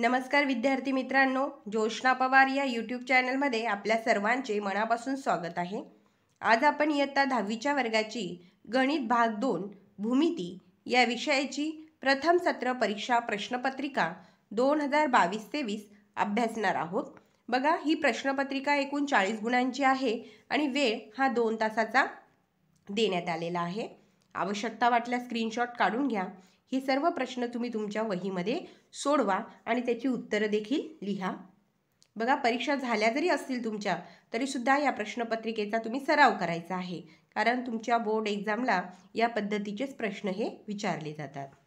नमस्कार विद्यार्थी मित्रांनो ज्योष्णा पवार या यूट्यूब चॅनलमध्ये आपल्या सर्वांचे मनापासून स्वागत आहे आज आपण इयत्ता दहावीच्या वर्गाची गणित भाग दोन भूमिती या विषयाची प्रथम सत्र परीक्षा प्रश्नपत्रिका दोन हजार बावीस तेवीस अभ्यासणार आहोत बघा ही प्रश्नपत्रिका एकूण चाळीस गुणांची आहे आणि वेळ हा दोन तासाचा देण्यात आलेला आहे आवश्यकता वाटल्या स्क्रीनशॉट काढून घ्या हे सर्व प्रश्न तुम्ही तुमच्या वहीमध्ये सोडवा आणि त्याची उत्तरं देखील लिहा बघा परीक्षा झाल्या जरी असतील तुमच्या तरीसुद्धा या प्रश्नपत्रिकेचा तुम्ही सराव करायचा आहे कारण तुमच्या बोर्ड एक्झामला या पद्धतीचेच प्रश्न हे विचारले जातात